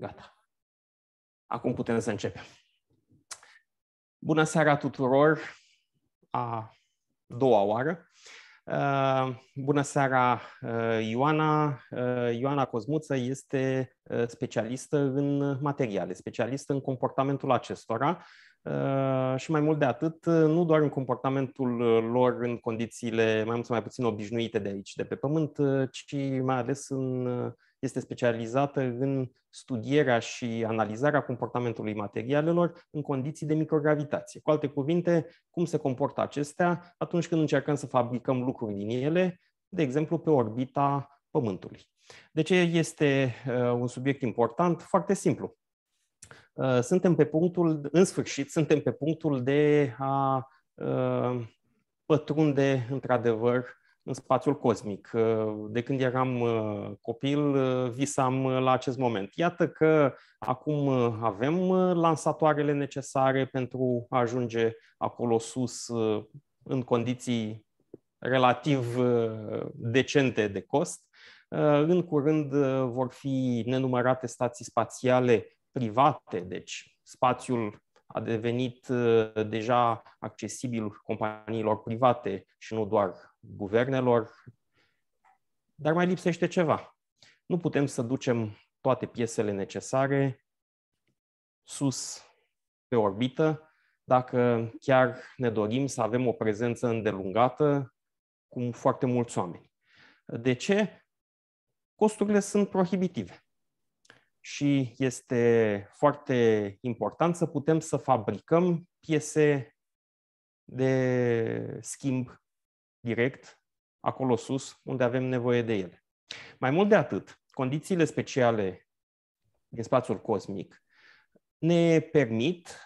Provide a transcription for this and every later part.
Gata. Acum putem să începem. Bună seara tuturor a doua oară. Bună seara, Ioana. Ioana Cosmuță este specialistă în materiale, specialistă în comportamentul acestora și mai mult de atât, nu doar în comportamentul lor în condițiile mai mult sau mai puțin obișnuite de aici, de pe pământ, ci mai ales în este specializată în studierea și analizarea comportamentului materialelor în condiții de microgravitație. Cu alte cuvinte, cum se comportă acestea atunci când încercăm să fabricăm lucruri din ele, de exemplu pe orbita Pământului. De ce este uh, un subiect important? Foarte simplu. Uh, suntem pe punctul, în sfârșit, suntem pe punctul de a uh, pătrunde într-adevăr în spațiul cosmic. De când eram uh, copil, uh, visam uh, la acest moment. Iată că acum avem lansatoarele necesare pentru a ajunge acolo sus în condiții relativ decente de cost. În curând vor fi nenumărate stații spațiale private, deci spațiul a devenit deja accesibil companiilor private și nu doar guvernelor, dar mai lipsește ceva. Nu putem să ducem toate piesele necesare sus pe orbită dacă chiar ne dorim să avem o prezență îndelungată cu foarte mulți oameni. De ce? Costurile sunt prohibitive și este foarte important să putem să fabricăm piese de schimb direct acolo sus, unde avem nevoie de ele. Mai mult de atât, condițiile speciale din spațiul cosmic ne permit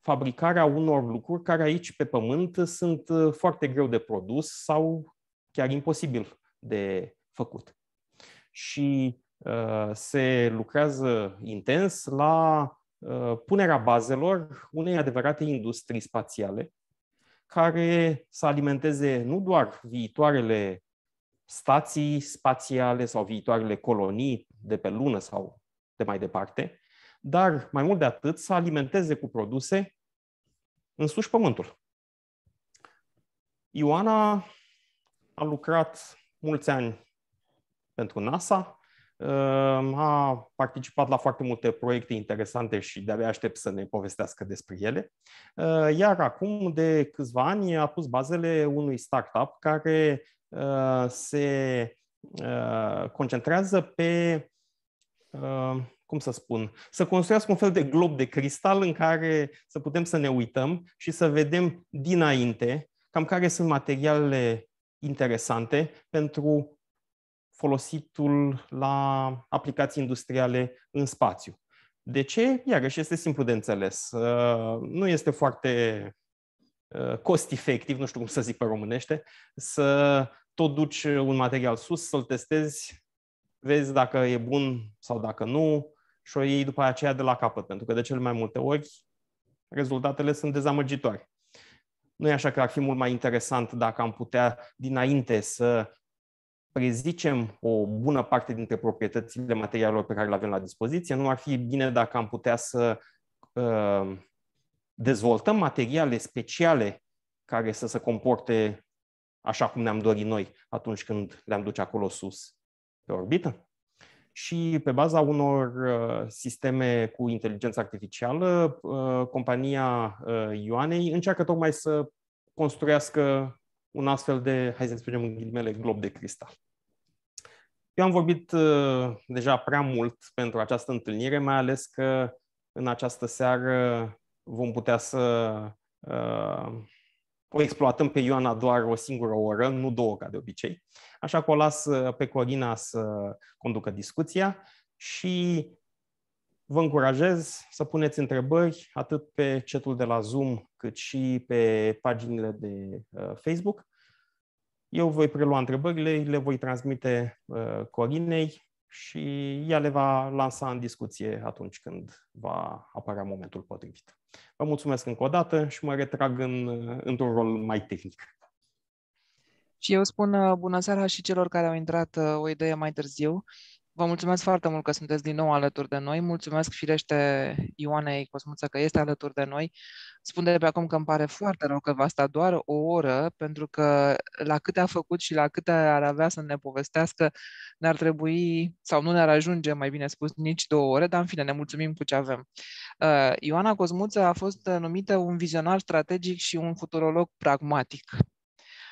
fabricarea unor lucruri care aici pe Pământ sunt uh, foarte greu de produs sau chiar imposibil de făcut. Și uh, se lucrează intens la uh, punerea bazelor unei adevărate industrii spațiale care să alimenteze nu doar viitoarele stații spațiale sau viitoarele colonii de pe lună sau de mai departe, dar mai mult de atât să alimenteze cu produse însuși Pământul. Ioana a lucrat mulți ani pentru NASA, Ehm, a participat la foarte multe proiecte interesante și de-abia aștept să ne povestească despre ele. Ehm, iar acum, de câțiva ani, a pus bazele unui startup care ehm, se concentrează pe, cum să spun, să construiască un fel de glob de cristal în care să putem să ne uităm și să vedem dinainte cam care sunt materialele interesante pentru folositul la aplicații industriale în spațiu. De ce? Iarăși este simplu de înțeles. Uh, nu este foarte uh, cost-efectiv, nu știu cum să zic pe românește, să tot duci un material sus, să-l testezi, vezi dacă e bun sau dacă nu și o iei după aceea de la capăt, pentru că de cele mai multe ori rezultatele sunt dezamăgitoare. Nu e așa că ar fi mult mai interesant dacă am putea dinainte să prezicem o bună parte dintre proprietățile materialelor pe care le avem la dispoziție, nu ar fi bine dacă am putea să uh, dezvoltăm materiale speciale care să se comporte așa cum ne-am dorit noi atunci când le-am duce acolo sus pe orbită. Și pe baza unor uh, sisteme cu inteligență artificială, uh, compania Ioanei încearcă tocmai să construiască un astfel de, hai să spunem în ghilimele, glob de cristal. Eu am vorbit uh, deja prea mult pentru această întâlnire, mai ales că în această seară vom putea să uh, o exploatăm pe Ioana doar o singură oră, nu două ca de obicei. Așa că o las uh, pe Corina să conducă discuția și vă încurajez să puneți întrebări atât pe chatul de la Zoom cât și pe paginile de uh, Facebook. Eu voi prelua întrebările, le voi transmite uh, Corinei și ea le va lansa în discuție atunci când va apărea momentul potrivit. Vă mulțumesc încă o dată și mă retrag în, uh, într-un rol mai tehnic. Și eu spun uh, bună seara și celor care au intrat o idee mai târziu. Vă mulțumesc foarte mult că sunteți din nou alături de noi. Mulțumesc firește Ioanei Cosmuță că este alături de noi. Spun de pe acum că îmi pare foarte rău că va sta doar o oră, pentru că la câte a făcut și la câte ar avea să ne povestească, ne-ar trebui, sau nu ne-ar ajunge, mai bine spus, nici două ore, dar în fine, ne mulțumim cu ce avem. Uh, Ioana Cosmuță a fost numită un vizionar strategic și un futurolog pragmatic.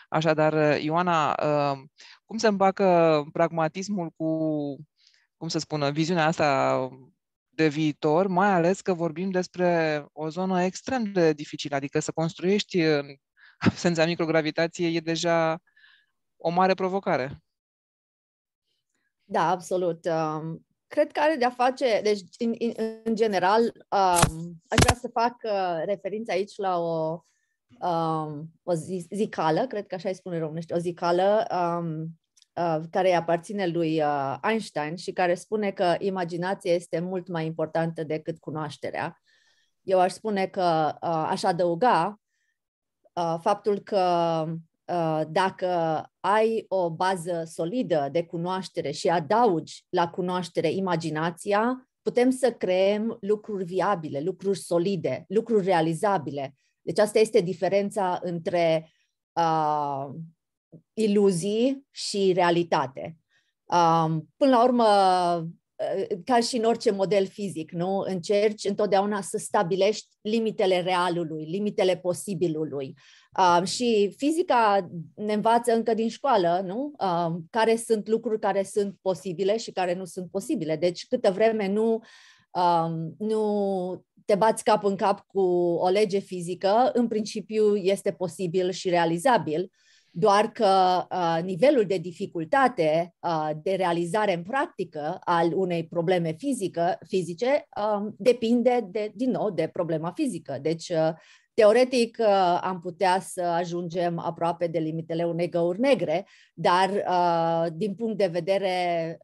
Așadar, Ioana, uh, cum se împacă pragmatismul cu cum să spună, viziunea asta de viitor, mai ales că vorbim despre o zonă extrem de dificilă, adică să construiești în absența microgravitației e deja o mare provocare. Da, absolut. Um, cred că are de-a face, deci, în, în, în general, um, aș vrea să fac uh, referință aici la o, um, o zi, zicală, cred că așa îi spune românește, o zicală um, Uh, care îi aparține lui uh, Einstein și care spune că imaginația este mult mai importantă decât cunoașterea. Eu aș spune că uh, aș adăuga faptul că dacă ai o bază solidă de cunoaștere și adaugi la cunoaștere imaginația, putem să creăm lucruri viabile, lucruri solide, lucruri realizabile. Deci asta este diferența între uh, iluzii și realitate. Um, până la urmă, uh, ca și în orice model fizic, nu? Încerci întotdeauna să stabilești limitele realului, limitele posibilului. Um, și fizica ne învață încă din școală, nu? Um, care sunt lucruri care sunt posibile și care nu sunt posibile. Deci, câtă vreme nu, um, nu te bați cap în cap cu o lege fizică, în principiu este posibil și realizabil. Uh, doar că uh, nivelul de dificultate uh, de realizare în practică al unei probleme fizică, fizice uh, depinde, de, din nou, de problema fizică. Deci, uh, teoretic, uh, am putea să ajungem aproape de limitele unei găuri negre, dar uh, din punct de vedere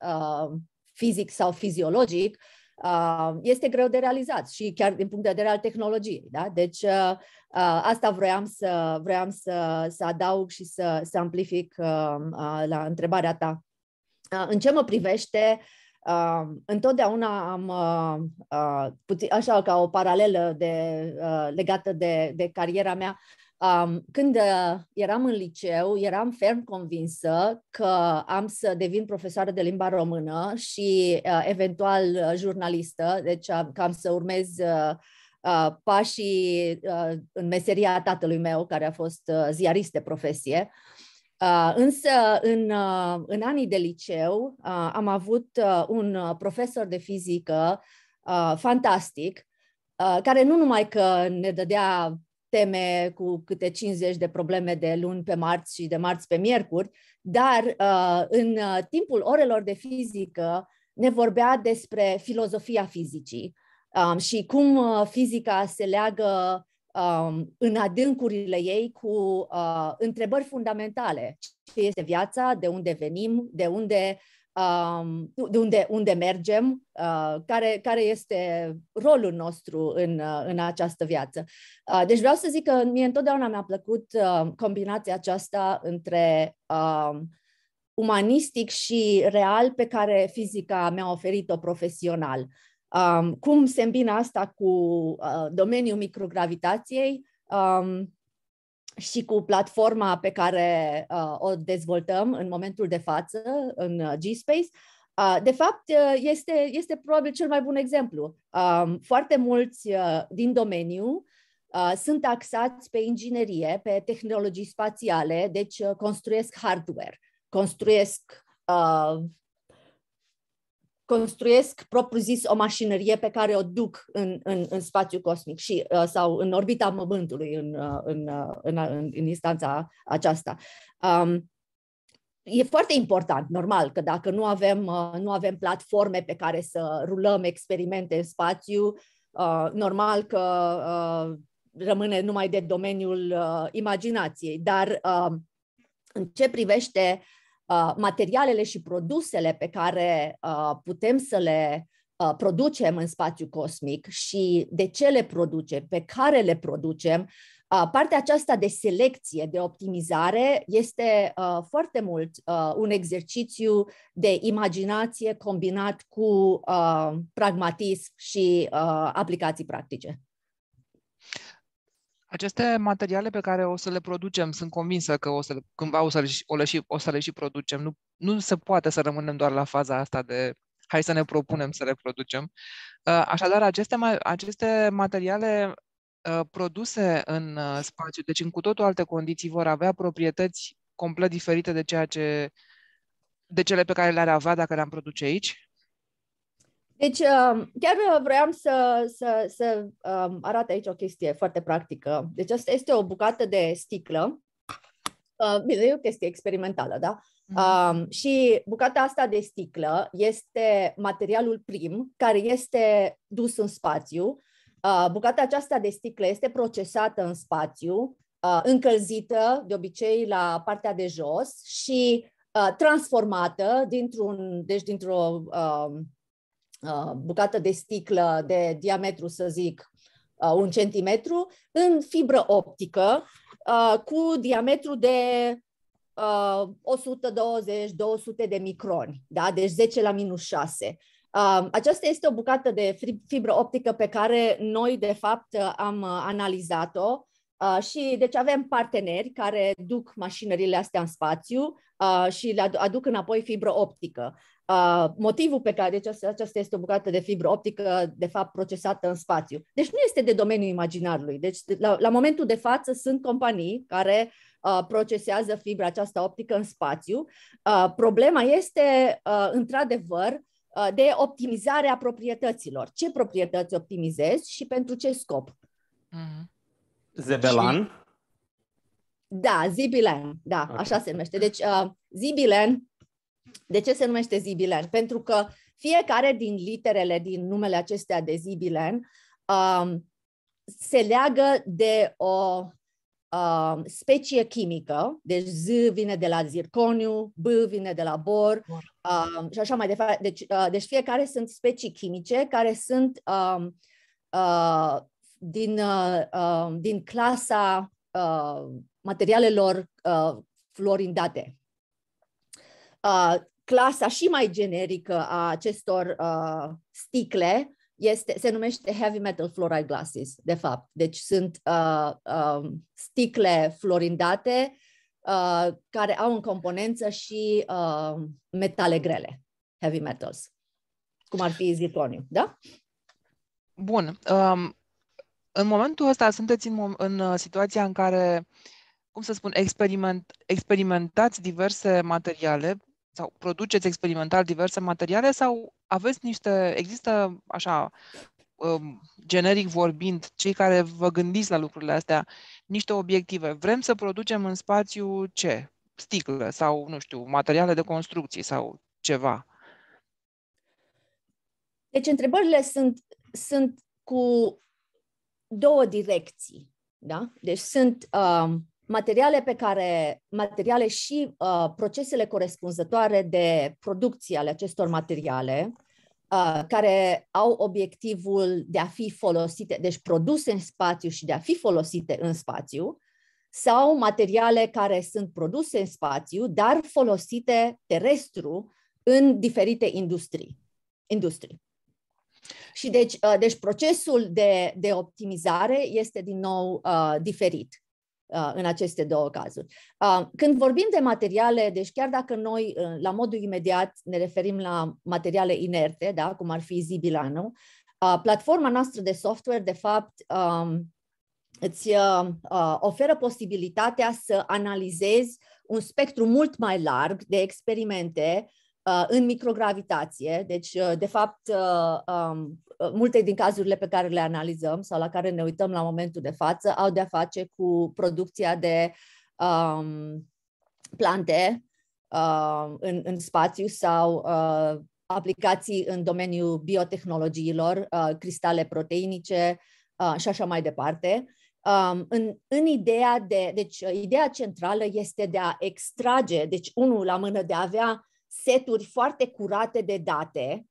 uh, fizic sau fiziologic, Uh, este greu de realizat și chiar din punct de vedere al tehnologiei. Da? Deci uh, uh, asta vroiam să, vroiam să, să adaug și să, să amplific la întrebarea ta. În ce mă privește, întotdeauna am, puțin, așa ca o paralelă de, legată de, de cariera mea, Um, când uh, eram în liceu, eram ferm convinsă că am să devin profesoară de limba română și uh, eventual uh, jurnalistă, deci am, că am să urmez uh, uh, pașii uh, în meseria tatălui meu, care a fost uh, ziarist de profesie. Uh, însă, în, uh, în anii de liceu, uh, am avut uh, un uh, profesor de fizică uh, fantastic, uh, care nu numai că ne dădea teme cu câte 50 de probleme de luni pe marți și de marți pe miercuri, dar uh, în uh, timpul orelor de fizică ne vorbea despre filozofia fizicii um, și cum uh, fizica se leagă um, în adâncurile ei cu întrebări fundamentale. Ce este viața? De unde venim? De unde Um, de unde, unde mergem, uh, care, care este rolul nostru în, uh, în această viață. Uh, deci vreau să zic că mie întotdeauna mi-a plăcut combinația aceasta între um, umanistic și real pe care fizica mi-a oferit-o profesional. Um, cum se îmbină asta cu uh, domeniul microgravitației? Um, și cu platforma pe care uh, o dezvoltăm în momentul de față în uh, G-Space, uh, de fapt uh, este, este probabil cel mai bun exemplu. uh, foarte mulți uh, din domeniu uh, sunt axați pe inginerie, pe tehnologii spațiale, deci uh, construiesc hardware, construiesc uh, construiesc propriu-zis o mașinărie pe care o duc în, în, în spațiu cosmic și, uh, sau în orbita Pământului, în, uh, în, uh, în, în, în instanța aceasta. Um, e foarte important, normal, că dacă nu avem, nu avem platforme pe care să rulăm experimente în spațiu, uh, normal că uh, rămâne numai de domeniul uh, imaginației. Dar în ce privește Uh, materialele și produsele pe care uh, putem să le uh, producem în spațiu cosmic și de ce le producem, pe care le producem, partea aceasta de selecție, de optimizare, este foarte mult un exercițiu de imaginație combinat cu pragmatism și aplicații practice. Aceste materiale pe care o să le producem, sunt convinsă că o să le, cândva o să le, o, le și, o să le și producem. Nu, nu se poate să rămânem doar la faza asta de hai să ne propunem să le producem. Uh, așadar, aceste, aceste materiale uh, produse în uh, spațiu, deci în cu totul alte condiții, vor avea proprietăți complet diferite de ceea ce de cele pe care le-ar avea dacă le-am produce aici? Deci, uh, chiar uh, vreau să, să, să um, arate aici o chestie foarte practică. Deci, asta este o bucată de sticlă. Uh, bine, e o chestie experimentală, da? Mm-hmm. și bucata asta de sticlă este materialul prim care este dus în spațiu. bucata aceasta de sticlă este procesată în spațiu, încălzită de obicei la partea de jos și transformată dintr-un, deci dintr-o um, Uh, bucată de sticlă de diametru, să zic, uh, un centimetru, în fibră optică, uh, cu diametru de 120-200 de microni, da? deci 10 la minus 6. Aceasta este o bucată de fibră optică pe care noi, de fapt, am analizat-o și deci avem parteneri care duc mașinările astea în spațiu și le aduc înapoi fibră optică. Uh, motivul pe care deci aceasta este o bucată de fibră optică, de fapt, procesată în spațiu. Deci nu este de domeniul imaginarului. Deci, la, la momentul de față, sunt companii care uh, procesează fibra aceasta optică în spațiu. Uh, problema este, uh, într-adevăr, uh, de optimizarea proprietăților. Ce proprietăți optimizezi și pentru ce scop? Mm-hmm. Zebelan? Și... Da, Zibilan, da, okay. așa se numește. Deci, uh, Zibilan de ce se numește Zibilen? Pentru că fiecare din literele din numele acestea de Zibilen um, se leagă de o uh, specie chimică, deci Z vine de la zirconiu, B vine de la bor uh, și așa mai departe. Deci, uh, deci fiecare sunt specii chimice care sunt uh, uh, din, uh, uh, din clasa uh, materialelor uh, florindate. Uh, clasa și mai generică a acestor uh, sticle este, se numește heavy metal fluoride glasses, de fapt. Deci sunt uh, um, sticle florindate uh, care au în componență și uh, metale grele, heavy metals, cum ar fi zirconiu, da? Bun. Um, în momentul ăsta sunteți în, în uh, situația în care, cum să spun, experiment, experimentați diverse materiale sau produceți experimental diverse materiale sau aveți niște, există așa, um, generic vorbind, cei care vă gândiți la lucrurile astea, niște obiective. Vrem să producem în spațiu ce? Sticlă sau, nu știu, materiale de construcții sau ceva. Deci întrebările sunt, sunt cu două direcții, da? Deci sunt uh, materiale pe care, materiale și uh, procesele corespunzătoare de producție ale acestor materiale, uh, care au obiectivul de a fi folosite, deci produse în spațiu și de a fi folosite în spațiu, sau materiale care sunt produse în spațiu, dar folosite terestru în diferite industrii. industrii. Și deci, uh, deci procesul de, de optimizare este din nou uh, diferit. Uh, în aceste două cazuri. Uh, când vorbim de materiale, deci chiar dacă noi uh, la modul imediat ne referim la materiale inerte, da, cum ar fi zibilanul, platforma noastră de software, de fapt, um, îți oferă posibilitatea să analizezi un spectru mult mai larg de experimente Uh, în microgravitație. Deci, uh, de fapt, uh, um, multe din cazurile pe care le analizăm sau la care ne uităm la momentul de față au de-a face cu producția de um, plante uh, în, în spațiu sau uh, aplicații în domeniul biotehnologiilor, uh, cristale proteinice uh, și așa mai departe. Um, în, în ideea de. Deci, ideea centrală este de a extrage, deci, unul la mână, de a avea seturi foarte curate de date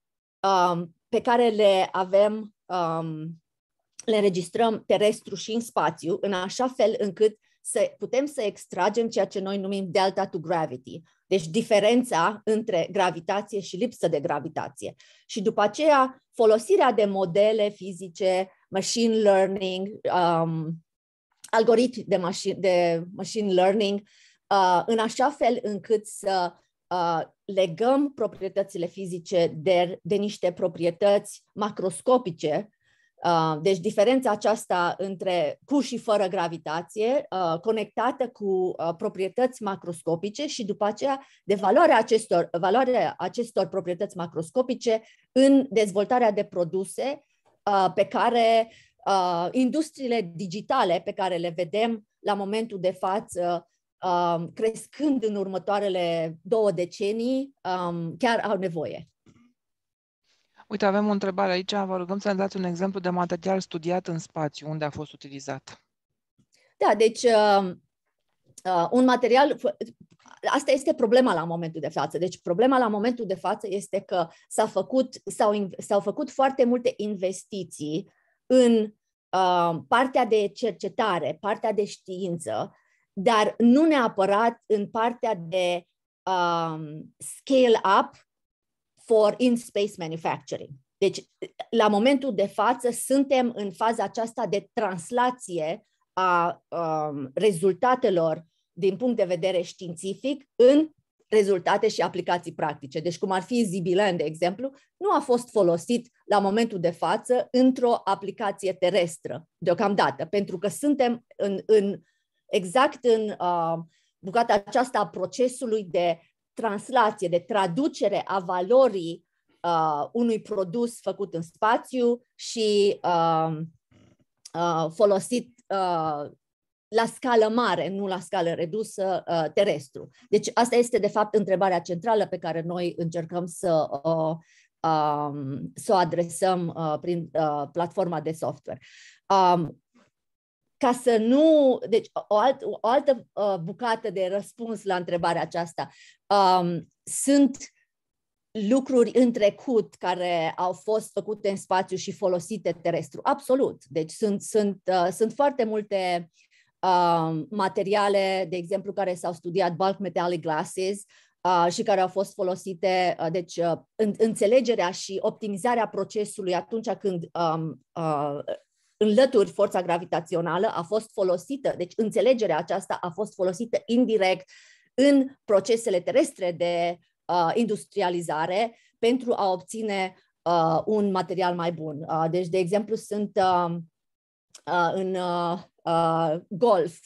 um, pe care le avem, um, le înregistrăm terestru și în spațiu, în așa fel încât să putem să extragem ceea ce noi numim delta to gravity, deci diferența între gravitație și lipsă de gravitație. Și după aceea, folosirea de modele fizice, machine learning, um, algoritmi de machine, de machine learning, uh, în așa fel încât să Uh, legăm proprietățile fizice de, de niște proprietăți macroscopice, uh, deci diferența aceasta între cu și fără gravitație, uh, conectată cu proprietăți macroscopice și după aceea de valoarea acestor, valoarea acestor proprietăți macroscopice în dezvoltarea de produse pe care industriile digitale pe care le vedem la momentul de față Um, crescând în următoarele două decenii, um, chiar au nevoie. Uite, avem o întrebare aici. Vă rugăm să ne dați un exemplu de material studiat în spațiu, unde a fost utilizat. Da, deci um, uh, un material. Asta este problema la momentul de față. Deci problema la momentul de față este că s-a făcut, s-au, s-au făcut foarte multe investiții în uh, partea de cercetare, partea de știință, dar nu neapărat în partea de um, scale up for in-space manufacturing. Deci, la momentul de față, suntem în faza aceasta de translație a um, rezultatelor din punct de vedere științific în rezultate și aplicații practice. Deci, cum ar fi Zibilan, de exemplu, nu a fost folosit la momentul de față într-o aplicație terestră, deocamdată, pentru că suntem în, în exact în uh, bucata aceasta a procesului de translație, de traducere a valorii uh, unui produs făcut în spațiu și uh, folosit la scală mare, nu la scală redusă, terestru. Deci asta este, de fapt, întrebarea centrală pe care noi încercăm să o, um, să o adresăm prin platforma de software. Um, ca să nu. Deci, o, alt, o altă uh, bucată de răspuns la întrebarea aceasta. Um, sunt lucruri în trecut care au fost făcute în spațiu și folosite terestru. Absolut. Deci, sunt, sunt, uh, sunt foarte multe uh, materiale, de exemplu, care s-au studiat bulk metallic glasses, uh, și care au fost folosite, uh, deci uh, înțelegerea și optimizarea procesului atunci când um, uh, înlături forța gravitațională, a fost folosită, deci înțelegerea aceasta a fost folosită indirect în procesele terestre de uh, industrializare pentru a obține uh, un material mai bun. Uh, deci, de exemplu, sunt uh, uh, în uh, uh, golf,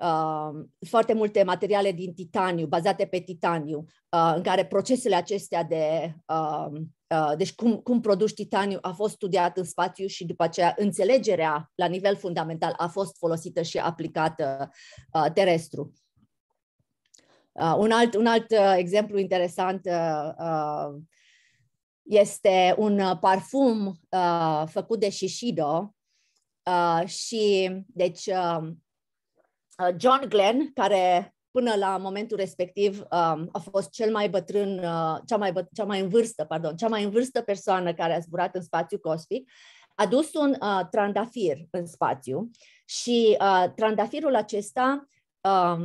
Uh, foarte multe materiale din titaniu, bazate pe titaniu, uh, în care procesele acestea de. Uh, uh, deci, cum, cum produci titaniu a fost studiat în spațiu și după aceea înțelegerea la nivel fundamental a fost folosită și aplicată uh, terestru. Uh, un alt, un alt uh, exemplu interesant uh, uh, este un uh, parfum uh, făcut de Shishido uh, și deci uh, Uh, John Glenn, care până la momentul respectiv um, a fost cel mai bătrân, uh, cea, mai bă- cea mai în vârstă, pardon, cea mai în vârstă persoană care a zburat în spațiu cosmic, a dus un uh, trandafir în spațiu și uh, trandafirul acesta, uh,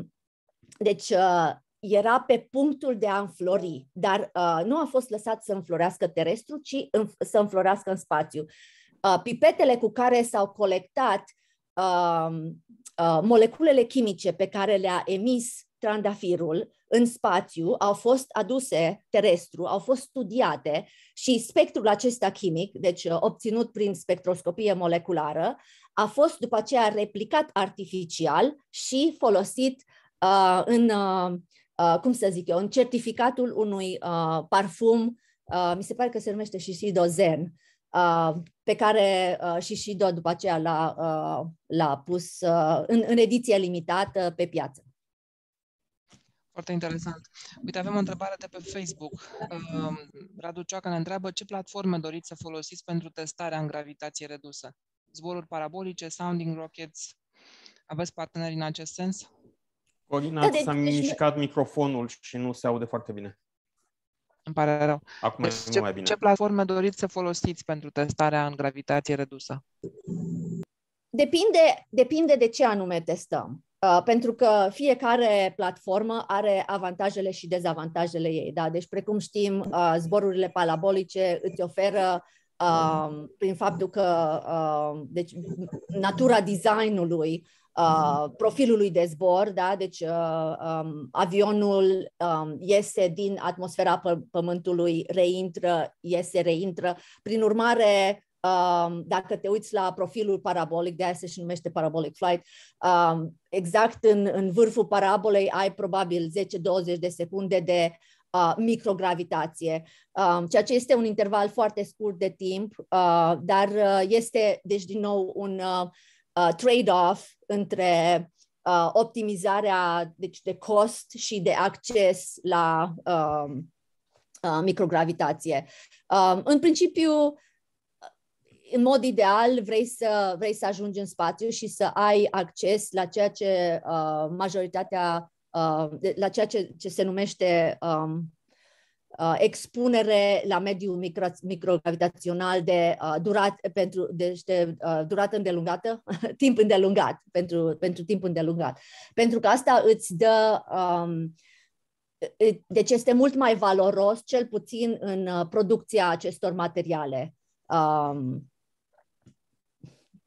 deci uh, era pe punctul de a înflori, dar uh, nu a fost lăsat să înflorească terestru, ci înf- să înflorească în spațiu. Uh, pipetele cu care s-au colectat Um, uh, moleculele chimice pe care le-a emis trandafirul în spațiu au fost aduse terestru, au fost studiate și spectrul acesta chimic, deci uh, obținut prin spectroscopie moleculară, a fost după aceea replicat artificial și folosit uh, în, uh, uh, cum să zic eu, în certificatul unui uh, parfum, uh, mi se pare că se numește și Sidozen, uh, pe care uh, și Shido după aceea l-a, uh, l-a pus uh, în, în ediție limitată pe piață. Foarte interesant. Uite, avem o întrebare de pe Facebook. Um, Radu Cioacă ne întreabă ce platforme doriți să folosiți pentru testarea în gravitație redusă? Zboruri parabolice, sounding rockets? Aveți parteneri în acest sens? Corina, da, deci s-a deci... mișcat microfonul și nu se aude foarte bine. Îmi pare rău. Acum deci, ce, mai bine. ce platforme doriți să folosiți pentru testarea în gravitație redusă? Depinde, depinde de ce anume testăm. Uh, pentru că fiecare platformă are avantajele și dezavantajele ei. Da? Deci, precum știm, uh, zborurile parabolice îți oferă uh, prin faptul că uh, deci, natura designului uh, profilului de zbor, da? deci uh, um, avionul um, iese din atmosfera p- Pământului, reintră, iese, reintră. Prin urmare, um, dacă te uiți la profilul parabolic, de aia se și numește parabolic flight, um, exact în, în vârful parabolei ai probabil 10-20 de secunde de Uh, microgravitație, uh, ceea ce este un interval foarte scurt de timp, uh, dar uh, este, deci, din nou, un uh, uh, trade-off între uh, optimizarea deci de cost și de acces la um, uh, microgravitație. Um, în principiu, în mod ideal, vrei să, vrei să ajungi în spațiu și să ai acces la ceea ce uh, majoritatea, uh, la ceea ce, ce se numește um, uh, expunere la mediul micro, microgravitațional de, uh, durat, pentru, de, deci de uh, durată îndelungată, timp îndelungat, pentru, pentru timp îndelungat. Pentru că asta îți dă... Um, deci este mult mai valoros, cel puțin în uh, producția acestor materiale. Um,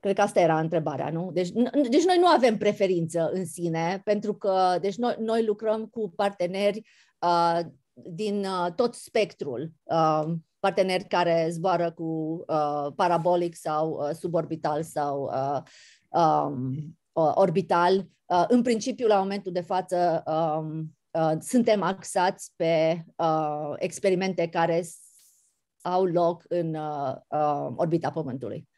cred că asta era întrebarea, nu? Deci, n- deci noi nu avem preferință în sine, pentru că deci noi, noi lucrăm cu parteneri uh, din uh, tot spectrul uh, parteneri care zboară cu uh, parabolic sau suborbital sau um, mhm. orbital. În principiu, la momentul de față, um, suntem axați pe experimente care au loc în orbita Pământului.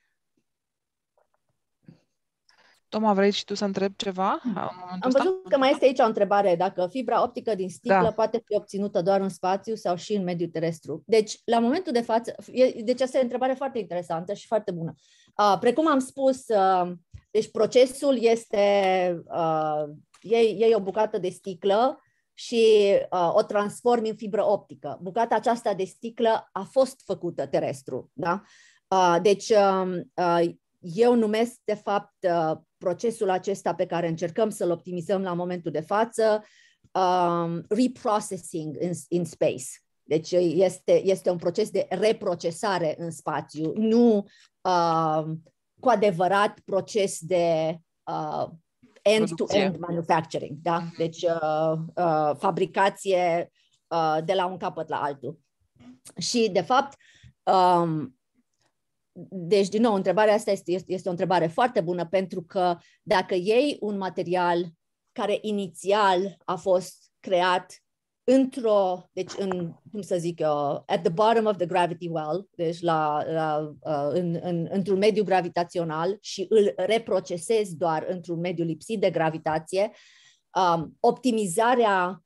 Toma, vrei și tu să întrebi ceva? În Am văzut ăsta? că mai este aici o întrebare, dacă fibra optică din sticlă da. poate fi obținută doar în spațiu sau și în mediul terestru. Deci, la momentul de față, e, deci asta e o întrebare foarte interesantă și foarte bună. Uh, precum am spus, uh, deci procesul este, uh, iei, e o bucată de sticlă și uh, o transform în fibră optică. Bucata aceasta de sticlă a fost făcută terestru, da? Uh, deci, uh, uh, eu numesc, de fapt, uh, procesul acesta pe care încercăm să-l optimizăm la momentul de față, um, reprocessing in, in space. Deci uh, este, este un proces de reprocesare în spațiu, nu uh, cu adevărat proces de uh, end-to-end manufacturing, da? Mhm. Deci uh, uh, fabricație uh, de la un capăt la altul. Și, de fapt, um, deci, din nou, întrebarea asta este, este, este o întrebare foarte bună, pentru că dacă iei un material care inițial a fost creat într-o, deci în, cum să zic eu, at the bottom of the gravity well, deci la, la, uh, în, în, într-un mediu gravitațional și îl reprocesezi doar într-un mediu lipsit de gravitație, um, optimizarea,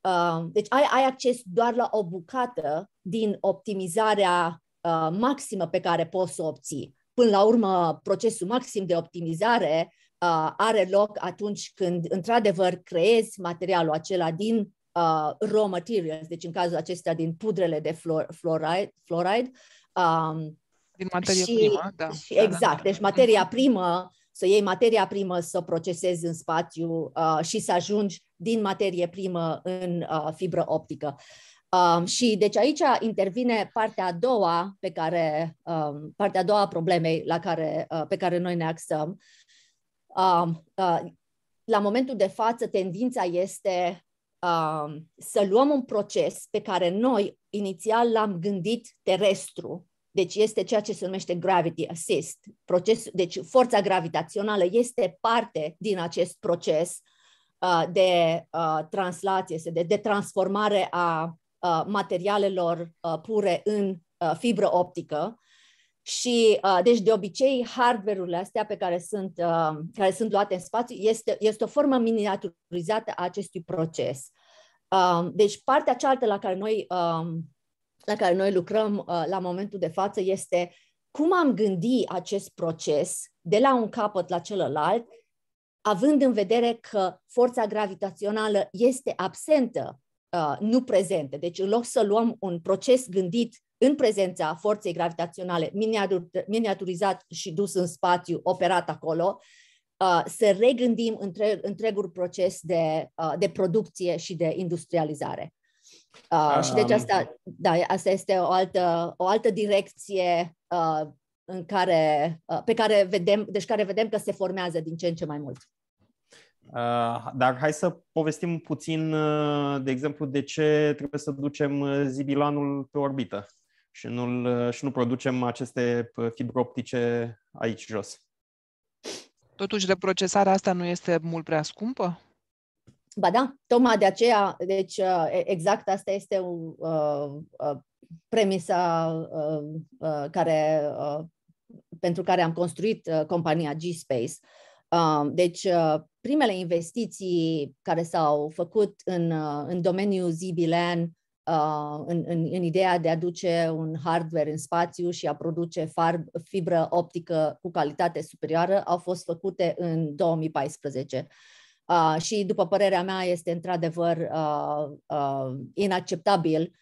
um, deci ai, ai acces doar la o bucată din optimizarea Uh, maximă pe care poți să o obții. Până la urmă, procesul maxim de optimizare uh, are loc atunci când, într-adevăr, creezi materialul acela din uh, raw materials, deci în cazul acesta din pudrele de flor, fluoride, fluoride um, din materia și, primă, da. Și, exact, deci materia mhm. primă, să iei materia primă, să o procesezi în spațiu uh, și să ajungi din materie primă în uh, fibră optică. Um, și deci aici intervine partea a doua pe care um, partea a doua a problemei la care, uh, pe care noi ne axăm. Uh, uh, la momentul de față, tendința este uh, să luăm un proces pe care noi inițial l-am gândit terestru. Deci este ceea ce se numește gravity assist. Proces, deci forța gravitațională este parte din acest proces uh, de uh, translație, de, de transformare a Uh, materialelor uh, pure în uh, fibră optică. Și, deci, de obicei, hardware-urile astea pe care sunt, care sunt luate în spațiu este, este o formă miniaturizată a acestui proces. Deci, partea cealaltă la care noi, um, la care noi lucrăm la momentul de față este cum am gândit acest proces de la un capăt la celălalt, având în vedere că forța gravitațională este absentă Uh, nu prezente. Deci, în loc să luăm un proces gândit în prezența forței gravitaționale miniaturizat și dus în spațiu, operat acolo, uh, să regândim între, întregul proces de, uh, de producție și de industrializare. Uh, și deci asta, da, asta este o altă, o altă direcție uh, în care, uh, pe care vedem, deci care vedem că se formează din ce în ce mai mult. Ah, dar hai să povestim puțin, ah, de exemplu, de ce trebuie să ducem ah, zibilanul pe orbită și, nu și nu producem aceste fibre optice aici jos. Totuși, reprocesarea asta nu este mult prea scumpă? Ba da, tocmai de aceea, deci exact asta este o uh, uh, premisa uh, uh, care, uh, pentru care am construit uh, compania G-Space. Uh, deci, uh, primele investiții care s-au făcut în, uh, în domeniul ZBLAN, uh, în, în, în ideea de a duce un hardware în spațiu și a produce far, fibră optică cu calitate superioară, au fost făcute în 2014. Uh, și, după părerea mea, este într-adevăr uh, uh, inacceptabil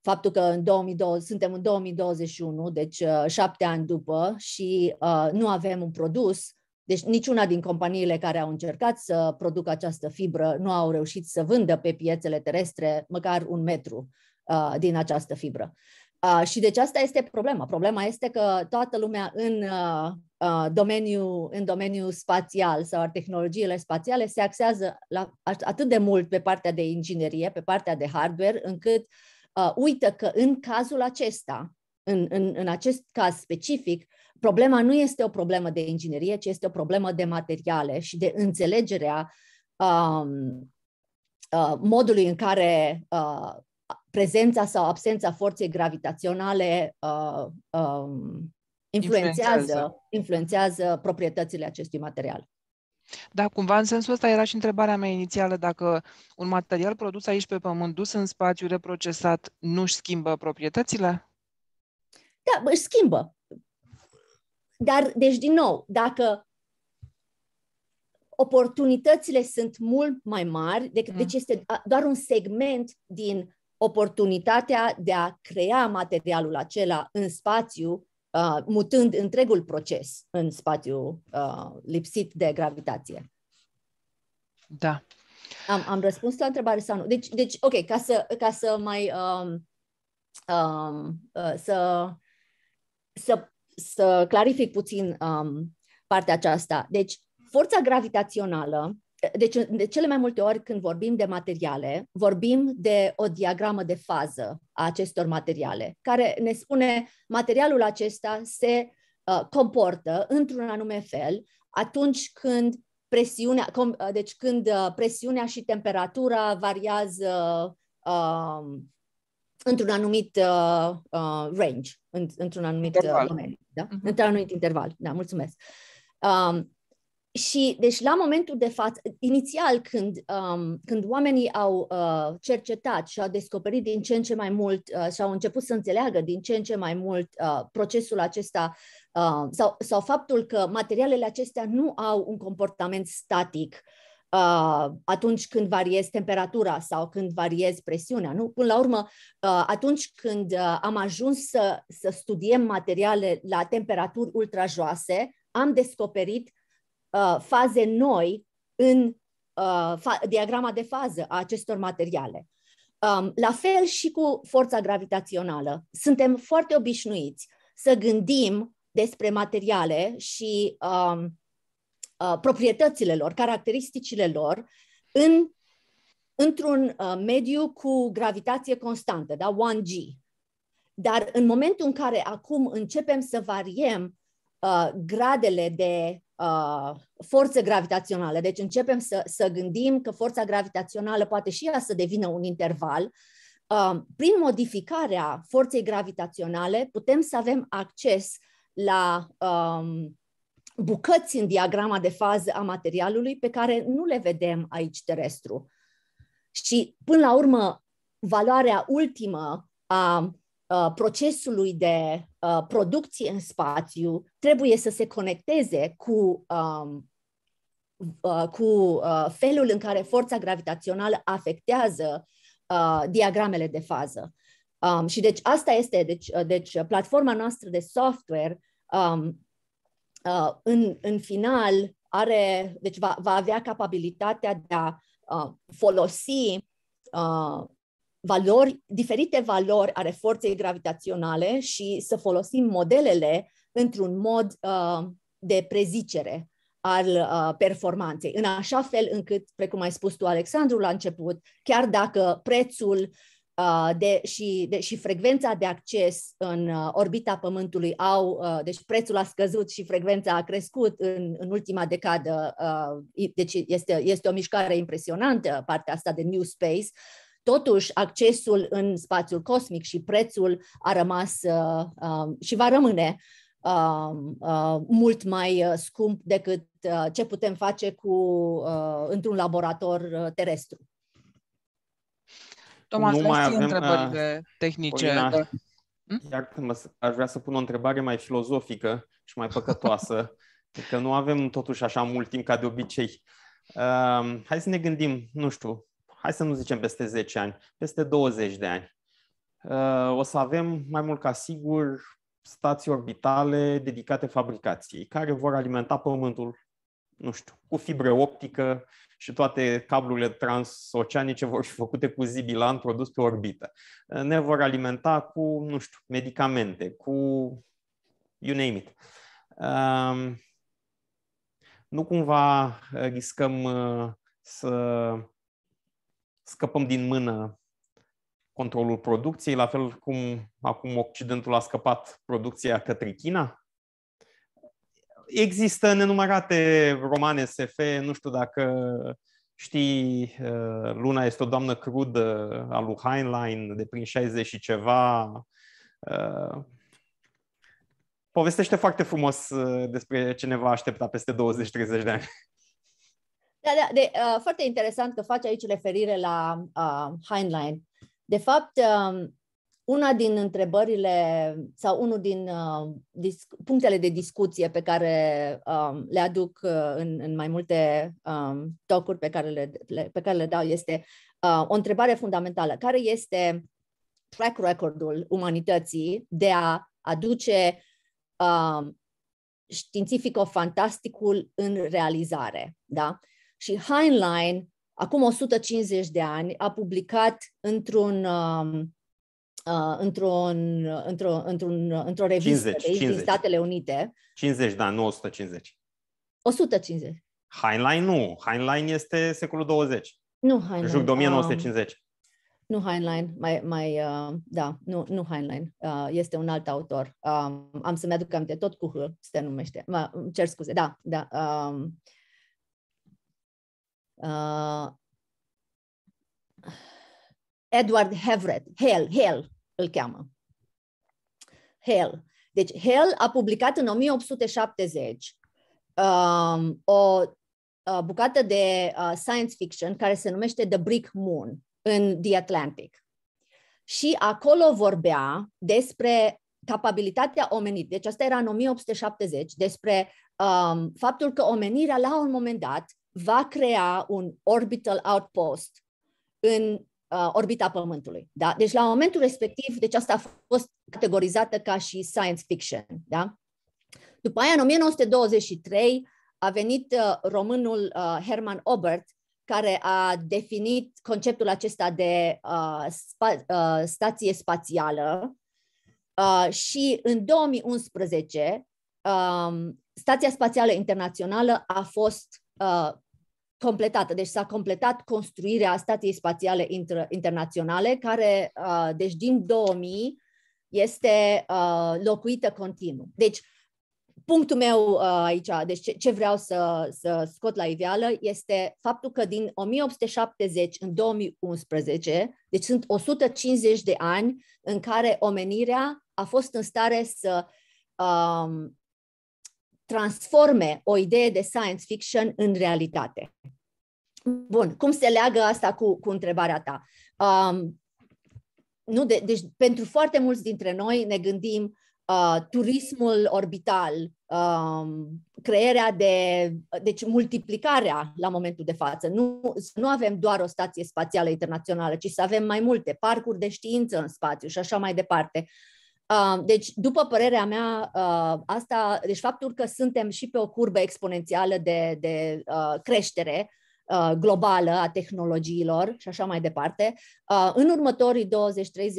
faptul că în 2020, suntem în 2021, deci uh, șapte ani după, și uh, nu avem un produs uh, deci niciuna din companiile care au încercat să producă această fibră nu au reușit să vândă pe piețele terestre măcar un metru uh, din această fibră. Uh, și deci asta este problema. Problema este că toată lumea în, uh, domeniul în domeniu, în spațial sau tehnologiile spațiale se axează la, atât de mult pe partea de inginerie, pe partea de hardware, încât uh, uită că în cazul acesta, în, în, în acest caz specific, problema nu este o problemă de inginerie, ci este o problemă de materiale și de înțelegerea um, uh, modului în care uh, prezența sau absența forței gravitaționale uh, um, influențează, influențează. influențează proprietățile acestui material. Da, cumva în sensul ăsta era și întrebarea mea inițială, dacă un material produs aici pe Pământ, dus în spațiu, reprocesat, nu-și schimbă proprietățile? Da, își schimbă. Dar, deci, din nou, dacă oportunitățile sunt mult mai mari decât mm. deci este doar un segment din oportunitatea de a crea materialul acela în spațiu, uh, mutând întregul proces în spațiu uh, lipsit de gravitație. Da. Am, am răspuns la întrebare sau nu? Deci, deci ok, ca să, ca să mai. Um, um, uh, să, să să clarific puțin um, partea aceasta. Deci, forța gravitațională, deci de cele mai multe ori când vorbim de materiale, vorbim de o diagramă de fază a acestor materiale, care ne spune materialul acesta se uh, comportă într-un anume fel atunci când presiunea, com, uh, deci când uh, presiunea și temperatura variază uh, într-un anumit uh, uh range, într-un anumit domeniu da? Uh-huh. Într-un anumit interval. Da, mulțumesc. Um, și, deci, la momentul de față, inițial, când, um, când oamenii au uh, cercetat și au descoperit din ce în ce mai mult uh, și au început să înțeleagă din ce în ce mai mult uh, procesul acesta uh, sau, sau faptul că materialele acestea nu au un comportament static, Uh, atunci când variezi temperatura sau când variezi presiunea. Nu? Până la urmă, uh, atunci când uh, am ajuns să, să studiem materiale la temperaturi ultrajoase, am descoperit faze noi în diagrama de fază a acestor materiale. Um, la fel și cu forța gravitațională. Suntem foarte obișnuiți să gândim despre materiale și um, Uh, proprietățile lor, caracteristicile lor în, într-un uh, mediu cu gravitație constantă, da? 1G. Dar în momentul în care acum începem să variem uh, gradele de uh, forță gravitațională, deci începem să, să gândim că forța gravitațională poate și ea să devină un interval, uh, prin modificarea forței gravitaționale putem să avem acces la Uh, bucăți în diagrama de fază a materialului pe care nu le vedem aici terestru. Și până la urmă, valoarea ultimă a, a procesului de a, producție în spațiu trebuie să se conecteze cu, a, cu felul în care forța gravitațională afectează diagramele de fază. Um, și deci asta este, deci, deci platforma noastră de software um, uh, în, în final are, deci va, va avea capabilitatea de a uh, folosi uh, valori, diferite valori ale forței gravitaționale și să folosim modelele într-un mod uh, de prezicere al uh, performanței, în așa fel încât, precum ai spus tu, Alexandru, la început, chiar dacă prețul Uh, de, și, de, și frecvența de acces în uh, orbita Pământului au, uh, deci prețul a scăzut și frecvența a crescut în, în ultima decadă, deci este, este o mișcare impresionantă partea asta de New Space, Totuși, accesul în spațiul cosmic și prețul a rămas uh, și va rămâne uh, uh, mult mai scump decât ce putem face cu într-un laborator terestru. Tomas, nu mai avem întrebări a... tehnice. Polina, da. Hm? iartă aș vrea să pun o întrebare mai filozofică și mai păcătoasă, că nu avem totuși așa mult timp ca de obicei. Uh, hai să ne gândim, nu știu, hai să nu zicem peste 10 ani, peste 20 de ani. Uh, o să avem mai mult ca sigur stații orbitale dedicate fabricației, care vor alimenta Pământul nu știu, cu fibră optică și toate cablurile transoceanice vor fi făcute cu zibilan produs pe orbită. Ne vor alimenta cu, nu știu, medicamente, cu you name it. Um, nu cumva riscăm uh, să scăpăm din mână controlul producției, la fel cum acum Occidentul a scăpat producția către China? există nenumărate romane SF, nu știu dacă știi, uh, Luna este o doamnă crudă a lui Heinlein de prin 60 și ceva. Uh, povestește foarte frumos uh, despre ce ne va aștepta peste 20-30 de ani. Da, da, de, uh, foarte interesant că faci aici referire la uh, Heinlein. De fapt, uh, una din întrebările sau unul din uh, disc- punctele de discuție pe care um, le aduc uh, în, în mai multe um, tocuri pe care le, le, pe care le dau este uh, o întrebare fundamentală. Care este track record-ul umanității de a aduce uh, științifico-fantasticul în realizare? Da? Și Heinlein, acum 150 de ani, a publicat într-un... Uh, Uh, într-un, într-o, într-un, într-o revistă 50, de aici, 50. din Statele Unite. 50, da, nu 150. 150. Heinlein nu. Heinlein este secolul 20. Nu Heinlein. juc de 1950. Um, nu Heinlein, mai, mai uh, da, nu, nu Heinlein, uh, este un alt autor. Um, am să-mi aduc aminte, tot cu H se numește. Mă, cer scuze, da, da. Um, uh, Edward Everett, Hale, Hale îl cheamă. Hale. Deci Hale a publicat în 1870 um, o a uh, bucată de uh, science fiction care se numește The Brick Moon în The Atlantic. Și acolo vorbea despre capabilitatea omenirii. Deci asta era în 1870, despre um, faptul că omenirea la un moment dat va crea un orbital outpost în uh, orbita Pământului. Da? Deci la momentul respectiv, deci asta a fost categorizată ca și science fiction. Da? După aia, în 1923, a venit uh, românul uh, Herman Obert, care a definit conceptul acesta de uh, spa, uh, stație spațială uh, și în 2011 um, Stația Spațială Internațională a fost uh, completată. Deci s-a completat construirea Stației Spațiale inter- Internaționale, care, uh, deci din 2000, este uh, locuită continuu. Deci, punctul meu uh, aici, deci ce, ce vreau să, să scot la iveală, este faptul că din 1870 în 2011, deci sunt 150 de ani în care omenirea a fost în stare să Uh, transforme o idee de science fiction în realitate. Bun, cum se leagă asta cu, cu întrebarea ta? Um, nu de, deci, pentru foarte mulți dintre noi ne gândim uh, turismul orbital, um, crearea de. deci multiplicarea la momentul de față. Nu, nu avem doar o stație spațială internațională, ci să avem mai multe parcuri de știință în spațiu și așa mai departe. Uh, Uh, deci, după părerea mea, uh, asta, deci faptul că suntem și pe o curbă exponențială de, de uh, creștere globală a tehnologiilor și așa mai departe, în următorii 20-30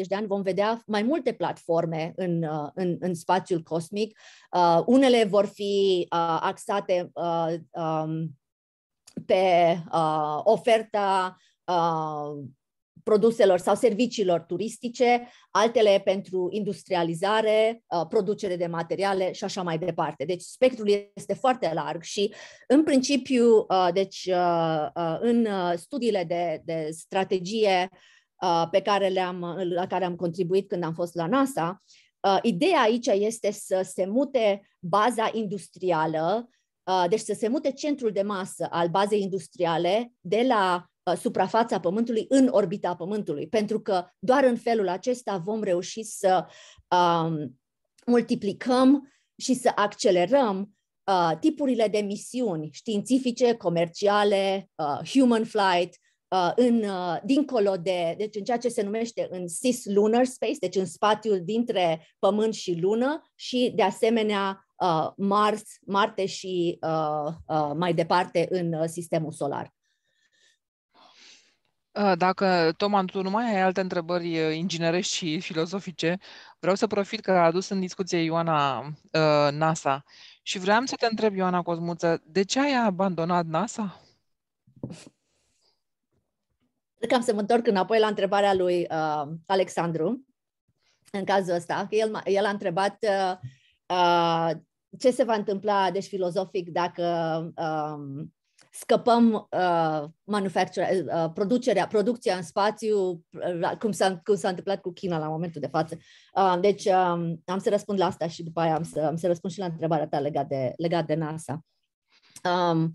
de ani vom vedea mai multe platforme în, în, în spațiul cosmic. Unele vor fi axate um, pe oferta produselor sau serviciilor turistice, altele pentru industrializare, uh, producere de materiale și așa mai departe. Deci spectrul este foarte larg și în principiu, uh, deci uh, în studiile de, de strategie pe care le-am, la care am contribuit când am fost la NASA, ideea aici este să se mute baza industrială, deci să se mute centrul de masă al bazei industriale de la Uh, suprafața Pământului, în orbita Pământului, pentru că doar în felul acesta vom reuși să um, multiplicăm și să accelerăm uh, tipurile de misiuni științifice, comerciale, uh, human flight, uh, în, uh, dincolo de, deci în ceea ce se numește în cis lunar space, deci în spațiul dintre Pământ și Lună și de asemenea uh, Mars, Marte și uh, uh, mai departe în uh, sistemul solar. Ă, dacă, Toma, tu nu mai ai alte întrebări ă, inginerești și filozofice, vreau să profit că a adus în discuție Ioana ă, NASA și vreau să te întreb, Ioana Cosmuță, de ce ai abandonat NASA? Cred că am să mă întorc înapoi la întrebarea lui uh, Alexandru, în cazul ăsta, că el, el a întrebat uh, uh, ce se va întâmpla, deci filozofic, dacă Uh, scăpăm uh, manufactura, uh, producerea, producția în spațiu, uh, cum, s-a, cum s-a întâmplat cu China la momentul de față. Uh, deci um, am să răspund la asta și după aia am să, am să răspund și la întrebarea ta legat de, legat de NASA. Um,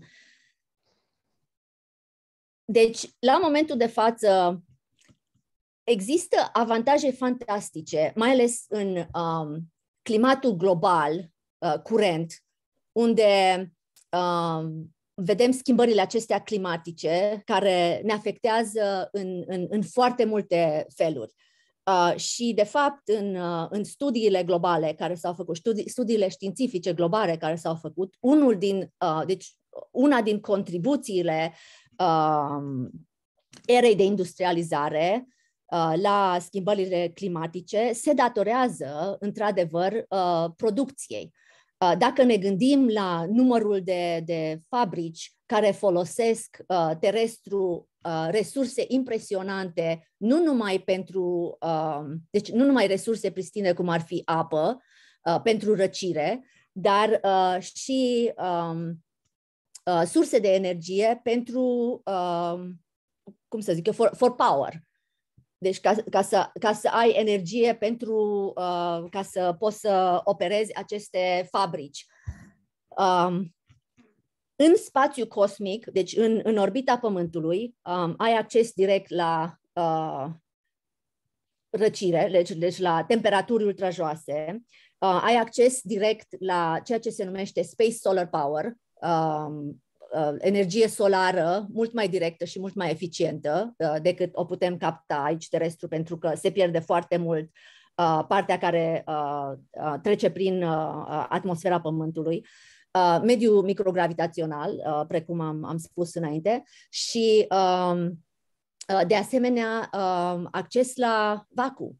deci, la momentul de față, există avantaje fantastice, mai ales în um, climatul global uh, curent, unde um, vedem schimbările acestea climatice care ne afectează în, în, în foarte multe feluri. Uh, și, de fapt, în, uh, în studiile globale care s-au făcut, studi- studiile științifice globale care s-au făcut, unul din, uh, deci una din contribuțiile uh, erei de industrializare uh, la schimbările climatice se datorează, într-adevăr, uh, producției. Uh, Uh, dacă ne gândim la numărul de, de fabrici care folosesc uh, terestru uh, resurse impresionante, nu numai pentru, deci nu numai resurse pristine cum ar fi apă pentru răcire, dar și um, surse de energie pentru, um, cum să zic eu, for, for power, deci ca, ca, să, ca să ai energie pentru uh, ca să poți să operezi aceste fabrici. Um, în spațiu cosmic, deci în, în orbita Pământului, um, ai acces direct la uh, răcire, deci, deci la temperaturi ultrajoase, uh, ai acces direct la ceea ce se numește space solar power, um, Uh, energie solară mult mai directă și mult mai eficientă uh, decât o putem capta aici terestru, pentru că se pierde foarte mult uh, partea care trece prin atmosfera Pământului mediu microgravitațional, precum am, am spus înainte, și um, de asemenea acces la vacu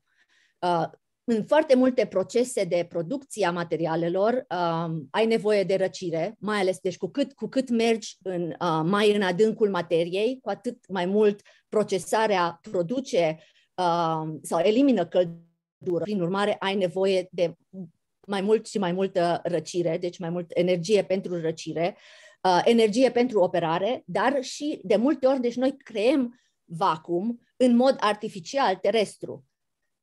în foarte multe procese de producție a materialelor um, ai nevoie de răcire, mai ales deci cu cât, cu cât mergi în, uh, mai în adâncul materiei, cu atât mai mult procesarea produce uh, sau elimină căldură. Prin urmare, ai nevoie de mai mult și mai multă răcire, deci mai mult energie pentru răcire, uh, energie pentru operare, dar și de multe ori, deci noi creăm vacum în mod artificial, terestru.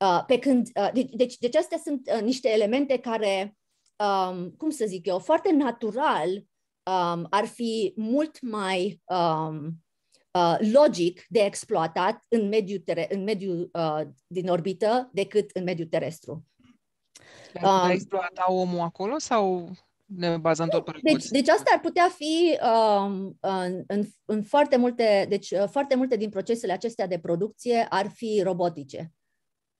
Uh, pe când, uh, deci, deci, deci astea sunt uh, niște elemente care, um, cum să zic eu, foarte natural um, ar fi mult mai um, uh, logic de exploatat în mediul, ter- în mediul uh, din orbită decât în mediul terestru. Ar um, exploata omul acolo sau ne bazăm tot pe deci, deci asta ar putea fi um, în, în, în foarte multe, deci foarte multe din procesele acestea de producție ar fi robotice.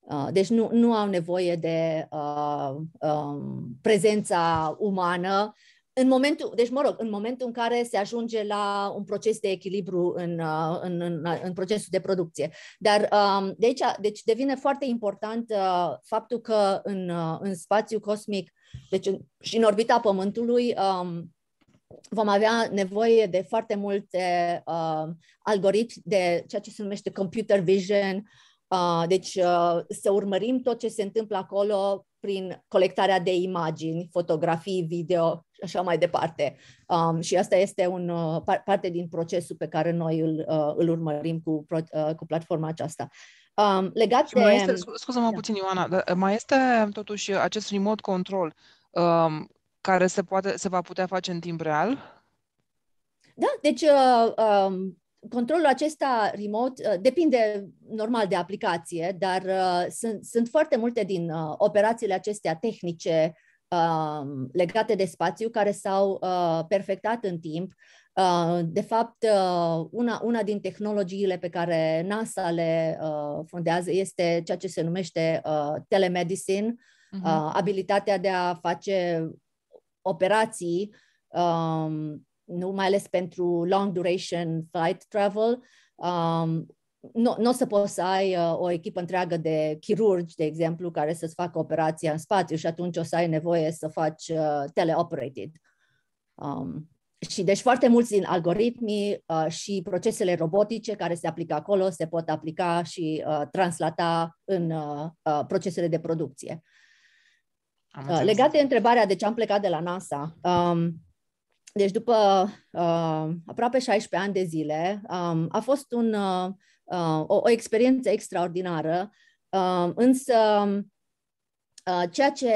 Uh, deci nu, nu au nevoie de uh, um, prezența umană. În momentul, deci, mă rog, în momentul în care se ajunge la un proces de echilibru în, uh, în, în, în procesul de producție. Dar um, de aici, deci devine foarte important uh, faptul că în, uh, în spațiu cosmic deci în, și în orbita Pământului um, vom avea nevoie de foarte multe uh, algoritmi de ceea ce se numește computer vision, Ah, deci ah, să urmărim tot ce se întâmplă acolo prin colectarea de imagini, fotografii, video și așa mai departe. Um, și asta este un, uh, parte din procesul pe care noi îl, uh, îl urmărim cu, uh, cu platforma aceasta. Um, legat și de... scuză scuze-mă da. puțin, Ioana, dar mai este totuși acest remote control um, care se, poate, se va putea face în timp real? Da, deci uh, um, controlul acesta remote uh, depinde normal de aplicație, dar uh, sunt, sunt foarte multe din uh, operațiile acestea tehnice um, legate de spațiu care s-au perfectat în timp. De fapt, una, una din tehnologiile pe care NASA le fondează este ceea ce se numește telemedicine, uh-huh. abilitatea de a face operații um, nu mai ales pentru long duration flight travel, um, nu, nu o să poți să ai uh, o echipă întreagă de chirurgi, de exemplu, care să-ți facă operația în spațiu și atunci o să ai nevoie să faci uh, teleoperated. Um, și deci foarte mulți din algoritmii uh, și procesele robotice care se aplică acolo se pot aplica și uh, translata în uh, uh, procesele de producție. Uh, legat de întrebarea de ce am plecat de la NASA, um, deci după uh, aproape 16 ani de zile, um, a fost un, uh, uh, o, o experiență extraordinară, uh, însă uh, ceea ce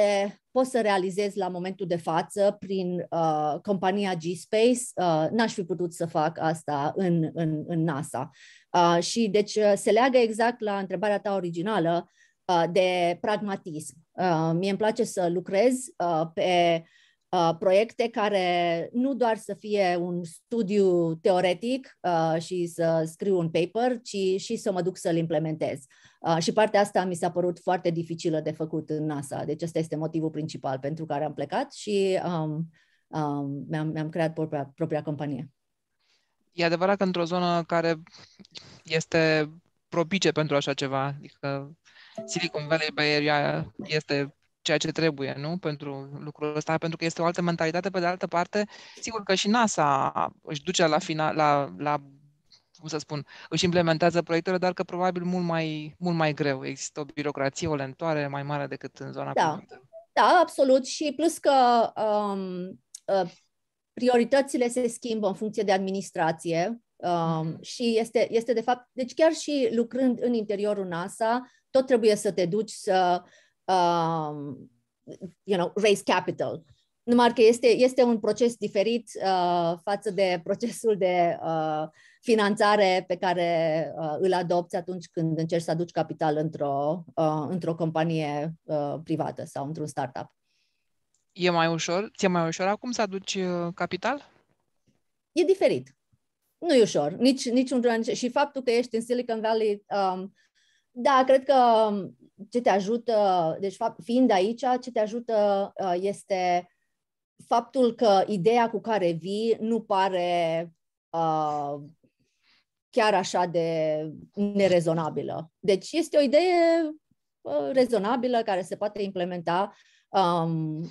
pot să realizez la momentul de față prin uh, compania G-Space, uh, n-aș fi putut să fac asta în, în, în NASA. Uh, și deci uh, se leagă exact la întrebarea ta originală uh, de pragmatism. Uh, mie îmi place să lucrez uh, pe uh, Uh, proiecte care nu doar să fie un studiu teoretic uh, și să scriu un paper, ci și să mă duc să-l implementez. Uh, și partea asta mi s-a părut foarte dificilă de făcut în NASA, deci ăsta este motivul principal pentru care am plecat și um, um, mi-am, mi-am creat propria, propria companie. E adevărat că într-o zonă care este propice pentru așa ceva, adică Silicon Valley Bay Area este ceea ce trebuie, nu? Pentru lucrul ăsta, pentru că este o altă mentalitate. Pe de altă parte, sigur că și NASA își duce la final, la, la cum să spun, își implementează proiectele, dar că probabil mult mai, mult mai greu. Există o birocrație, o lentoare mai mare decât în zona da. Da, absolut. Și plus că um, uh, prioritățile se schimbă în funcție de administrație um, mm-hmm. și este, este de fapt, deci chiar și lucrând în interiorul NASA, tot trebuie să te duci să um, you know, raise capital. Numai că este, este un proces diferit uh, față de procesul de uh, finanțare pe care uh, îl adopți atunci când încerci să aduci capital într-o, uh, într-o companie uh, privată sau într-un startup. E mai ușor? Ți-e mai ușor acum să aduci uh, capital? E diferit. Nu e ușor. Nici, nici un Și faptul că ești în Silicon Valley, um, da, cred că um, ce te ajută, deci fiind aici, ce te ajută uh, este faptul că ideea cu care vii nu pare uh, chiar așa de nerezonabilă. Deci este o idee uh, rezonabilă care se poate implementa. Um,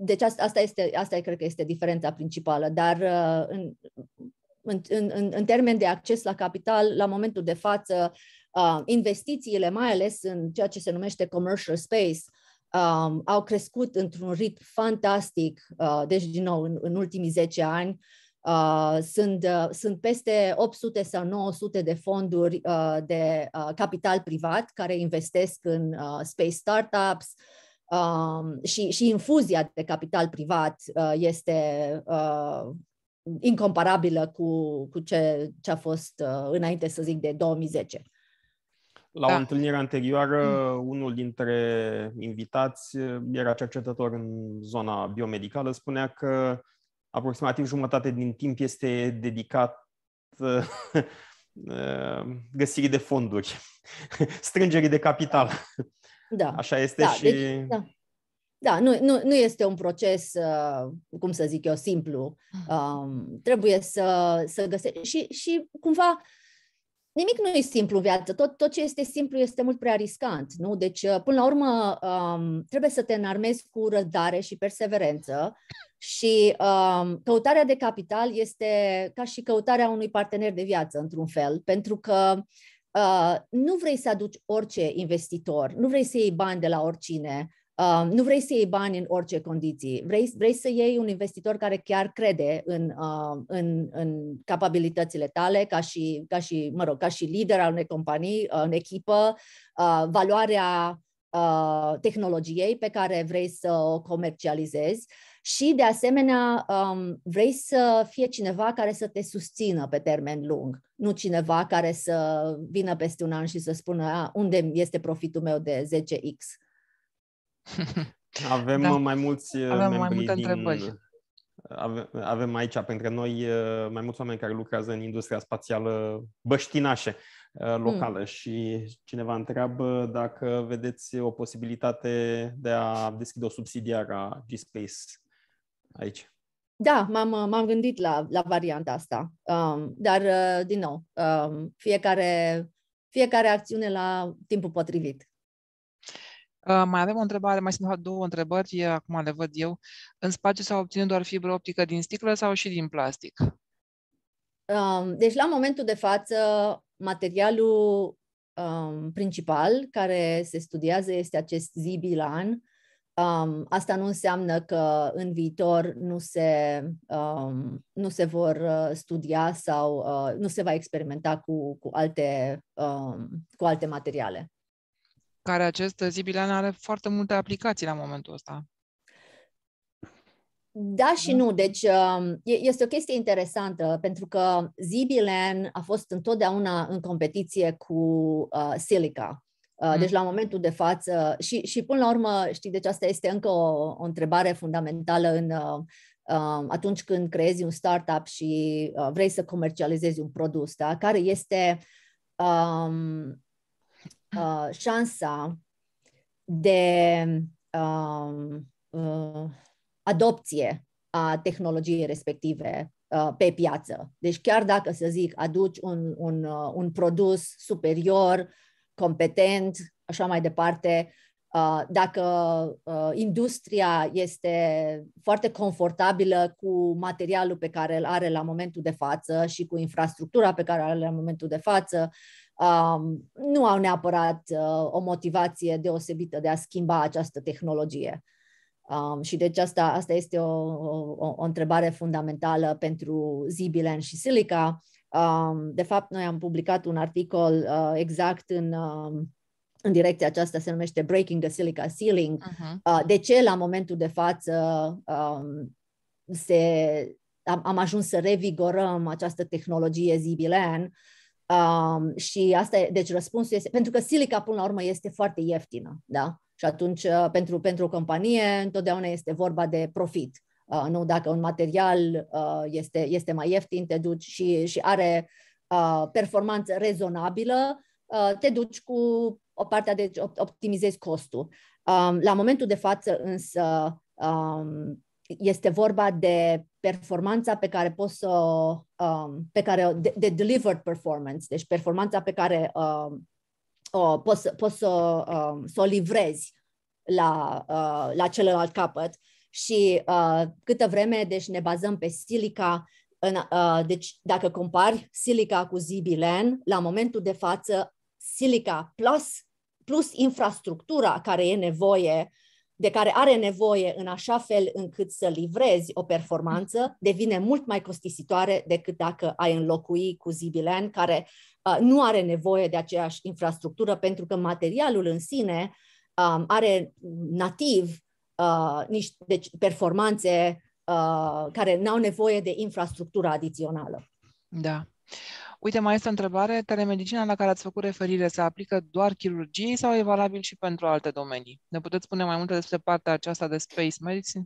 deci asta, este, asta cred că este diferența principală, dar uh, în, în, în, în termen de acces la capital, la momentul de față, uh, investițiile, mai ales în ceea ce se numește commercial space, um, au crescut într-un rit fantastic, uh, deci din nou în, în ultimii 10 ani. Uh, sunt, uh, sunt peste 800 sau 900 de fonduri uh, de uh, capital privat care investesc în uh, space startups, um, și, și infuzia de capital privat uh, este uh, incomparabilă cu, cu ce, ce a fost uh, înainte, să zic, de 2010. Da. La da. o întâlnire anterioară, mm. unul dintre invitați eh, era cercetător în zona biomedicală, spunea că aproximativ jumătate din timp este dedicat eh, eh, găsirii de fonduri, strângerii de capital. Da. Așa este da, și... Deci, da. Da, nu, nu, nu este un proces, cum să zic eu, simplu. Um, trebuie să, să găsești. Și, și cumva Nimic nu e simplu viață, tot, tot ce este simplu este mult prea riscant, nu? Deci, uh, până la urmă, um, trebuie să te înarmezi cu răbdare și perseverență și um, căutarea de capital este ca și căutarea unui partener de viață, într-un fel, pentru că uh, nu vrei să aduci orice investitor, nu vrei să iei bani de la oricine, Um, nu vrei să iei bani în orice condiții. Vrei, vrei să iei un investitor care chiar crede în, uh, în, în capabilitățile tale ca și, ca și, mă rog, ca și lider al unei companii, uh, în echipă, uh, valoarea uh, tehnologiei pe care vrei să o comercializezi și, de asemenea, um, vrei să fie cineva care să te susțină pe termen lung, nu cineva care să vină peste un an și să spună ah, unde este profitul meu de 10x. Avem da. mai mulți uh, Avem membri mai multe din... întrebări. Uh, avem, avem aici printre noi uh, mai mulți oameni care lucrează în industria spațială băștinașe hmm. locală mm. și cineva întreabă dacă vedeți o posibilitate de a deschide o subsidiară a G-Space aici. Da, m-am, m-am gândit la, la varianta asta, um, dar, din nou, um, fiecare, fiecare acțiune la timpul potrivit. Ă, mai avem o întrebare, mai sunt două întrebări, acum le văd eu. În spațiu s-a obținut doar fibră optică din sticlă sau și din plastic? Deci, la momentul de față, materialul um, principal care se studiază este acest zibilan. Um, asta nu înseamnă că în viitor nu se, um, nu se vor ă, studia sau uh, nu se va experimenta cu, cu, alte, um, cu alte materiale care acest zibilan are foarte multe aplicații la momentul ăsta. Da și nu. Deci um, este o chestie interesantă pentru că Zibilen a fost întotdeauna în competiție cu uh, Silica. Uh, mm. Deci la momentul de față și, și până la urmă, știi, deci asta este încă o, o întrebare fundamentală în uh, um, atunci când creezi un startup și uh, vrei să comercializezi un produs, da? care este um, uh, șansa de um, uh, adopție a tehnologiei respective uh, pe piață. Deci chiar dacă, să zic, aduci un, un, uh, un produs superior, competent, așa mai departe, uh, dacă uh, industria este foarte confortabilă cu materialul pe care îl are la momentul de față și cu infrastructura pe care îl are la momentul de față um, nu au neapărat uh, o motivație deosebită de a schimba această tehnologie. Um, și deci asta, asta este o, o, o întrebare fundamentală pentru Zibilen și Silica. Um, de fapt, noi am publicat un articol uh, exact în, um, în direcția aceasta, se numește Breaking the Silica Ceiling. Uh-huh. Uh, de ce, la momentul de față, um, se, am, am ajuns să revigorăm această tehnologie Zibilen? Um, și asta e, deci răspunsul este, pentru că silica până la urmă este foarte ieftină, da? Și atunci uh, pentru, pentru o companie întotdeauna este vorba de profit. Uh, nu dacă un material uh, este, este mai ieftin, te duci și, și are uh, performanță rezonabilă, uh, te duci cu o parte de deci optimizezi costul. Um, la momentul de față însă um, este vorba de performanța pe care poți să, um, pe care, de, de delivered performance, deci performanța pe care um, o, poți, poți să, um, să o livrezi la, uh, la celălalt capăt și uh, câtă vreme, deci ne bazăm pe silica, în, uh, deci dacă compari silica cu zibilen, la momentul de față silica plus, plus infrastructura care e nevoie de care are nevoie în așa fel încât să livrezi o performanță, devine mult mai costisitoare decât dacă ai înlocui cu Zibilan, care uh, nu are nevoie de aceeași infrastructură, pentru că materialul în sine um, are nativ uh, niște deci performanțe uh, care n-au nevoie de infrastructură adițională. Da. Uite, mai este o întrebare. Telemedicina la care ați făcut referire se aplică doar chirurgiei sau e valabil și pentru alte domenii? Ne puteți spune mai multe despre partea aceasta de space medicine?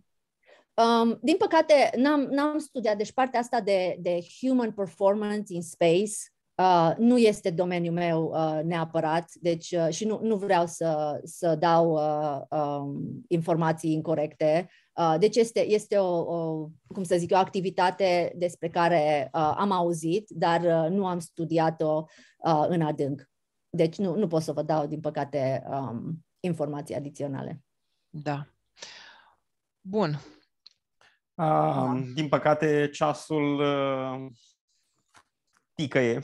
Um, din păcate, n-am, n-am studiat, deci partea asta de, de human performance in space uh, nu este domeniul meu uh, neapărat, deci uh, și nu, nu vreau să, să dau uh, um, informații incorrecte. Uh, deci este, este o, o, cum să zic, o activitate despre care uh, am auzit, dar uh, nu am studiat-o în adânc. Deci nu, nu pot să vă dau, din păcate, um, informații adiționale. Da. Bun. Um, din păcate, ceasul uh, ticăie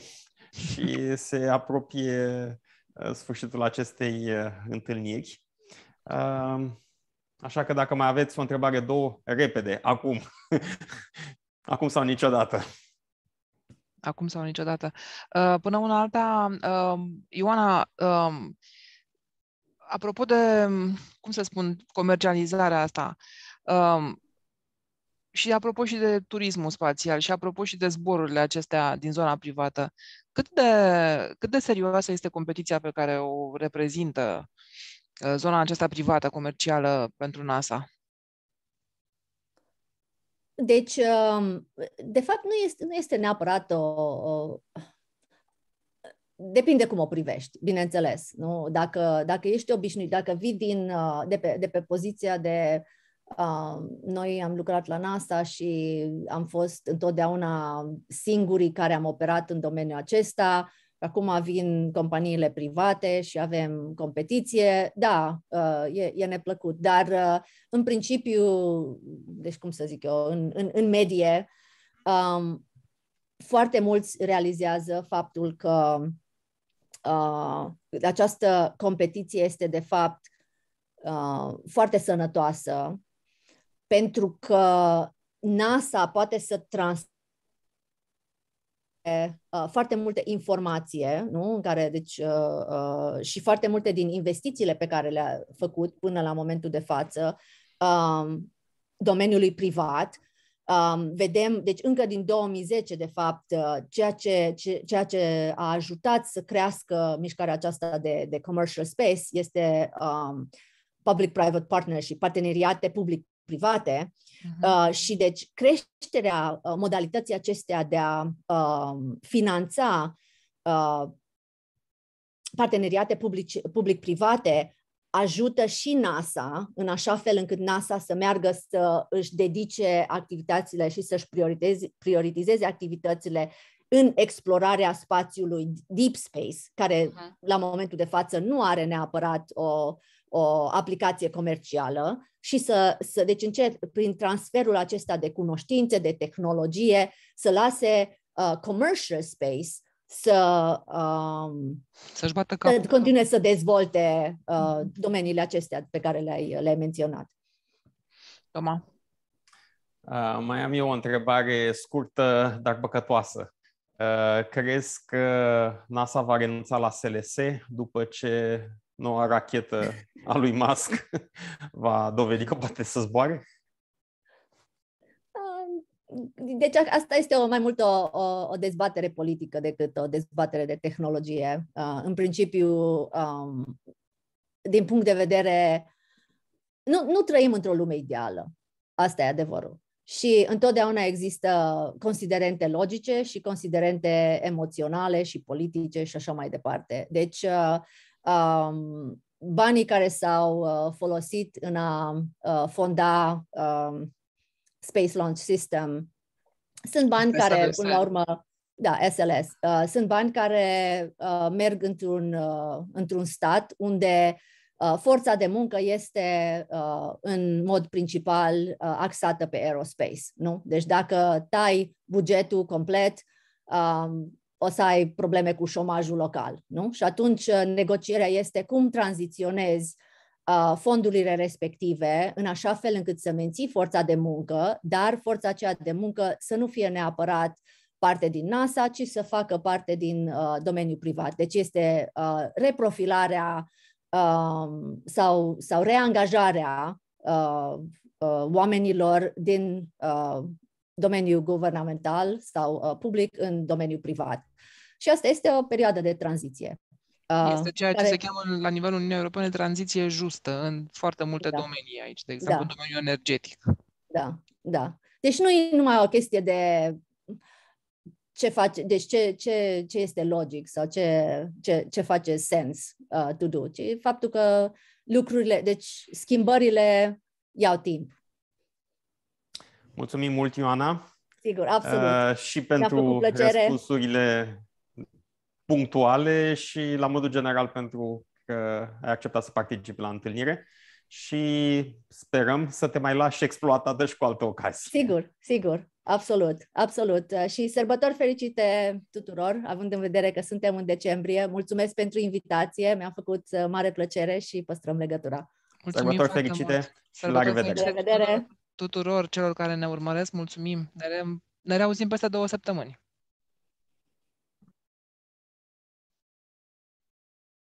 și se apropie sfârșitul acestei întâlniri. Uh, Așa că dacă mai aveți o întrebare, două, repede, acum. acum sau niciodată. Acum sau niciodată. Uh, până una alta, um, Ioana, um, apropo de, cum să spun, comercializarea asta, um, și apropo și de turismul spațial și apropo și de zborurile acestea din zona privată, cât de, cât de serioasă este competiția pe care o reprezintă Uh, zona aceasta privată, comercială pentru NASA? Deci, um, de fapt, nu este, nu este neapărat o, o depinde cum o privești, bineînțeles. Nu? Dacă, dacă ești obișnuit, dacă vii din, uh, de, pe, de pe poziția de uh, noi am lucrat la NASA și am fost întotdeauna singurii care am operat în domeniul acesta, Acum vin companiile private și avem competiție. Da, uh, e, e neplăcut, dar uh, în principiu, deci cum să zic eu, în, în, în medie, um, foarte mulți realizează faptul că uh, această competiție este, de fapt, uh, foarte sănătoasă, pentru că NASA poate să transforme Uh, foarte multe informație, nu? În care, deci, uh, uh, și foarte multe din investițiile pe care le-a făcut până la momentul de față um, domeniului privat. Um, vedem, deci încă din 2010, de fapt, uh, ceea ce, ce, ceea ce a ajutat să crească mișcarea aceasta de, de commercial space este um, public-private partnership, parteneriate public private uh-huh. uh, și deci creșterea uh, modalității acestea de a uh, finanța uh, parteneriate public public-private ajută și NASA în așa fel încât NASA să meargă să își dedice activitățile și să-și prioritizeze activitățile în explorarea spațiului deep space, care uh-huh. la momentul de față nu are neapărat o uh, o aplicație comercială și să, să deci încerc prin transferul acesta de cunoștințe, de tehnologie, să lase uh, commercial space să um, să-și bată capul. Să da. continue să dezvolte uh, domeniile acestea pe care le-ai, le-ai menționat. Toma? Uh, mai am eu o întrebare scurtă, dar păcătoasă. Uh, crezi că NASA va renunța la SLS după ce noua rachetă a lui Musk va dovedi că poate să zboare? Deci asta este o, mai mult o, o, o dezbatere politică decât o dezbatere de tehnologie. în principiu, din punct de vedere... Nu, nu trăim într-o lume ideală. Asta e adevărul. Și întotdeauna există considerente logice și considerente emoționale și politice și așa mai departe. Deci, um, banii care s-au uh, folosit în a uh, fonda um, Space Launch System sunt bani SLS, care, până la urmă, da, SLS, uh, sunt bani care uh, merg într-un, uh, într-un stat unde uh, forța de muncă este uh, în mod principal uh, axată pe aerospace, nu? Deci dacă tai bugetul complet, um, o să ai probleme cu șomajul local. Nu? Și atunci uh, negocierea este cum tranziționezi uh, fondurile respective în așa fel încât să menții forța de muncă, dar forța aceea de muncă să nu fie neapărat parte din NASA, ci să facă parte din uh, domeniul privat. Deci este uh, reprofilarea uh, sau, sau reangajarea uh, uh, oamenilor din uh, domeniul guvernamental sau uh, public în domeniul privat. Și asta este o perioadă de tranziție. Uh, este ceea care... ce se cheamă la nivelul Uniunii Europene tranziție justă în foarte multe da. domenii aici, de da. exemplu da. domeniul energetic. Da, da. Deci nu e numai o chestie de ce face, deci ce, ce, ce este logic sau ce, ce, ce face sens uh, to do, ci faptul că lucrurile, deci schimbările iau timp. Mulțumim mult, Ioana. Sigur, absolut. Uh, și pentru răspunsurile punctuale și la modul general pentru că ai acceptat să participi la întâlnire și sperăm să te mai lași exploatată și cu alte ocazii. Sigur, sigur, absolut, absolut. Și sărbători fericite tuturor, având în vedere că suntem în decembrie. Mulțumesc pentru invitație, mi-a făcut uh, mare plăcere și păstrăm legătura. Mulțumim sărbători fericite mult. și sărbători la revedere! La revedere tuturor celor care ne urmăresc, mulțumim. Ne, re- ne reauzim peste două săptămâni.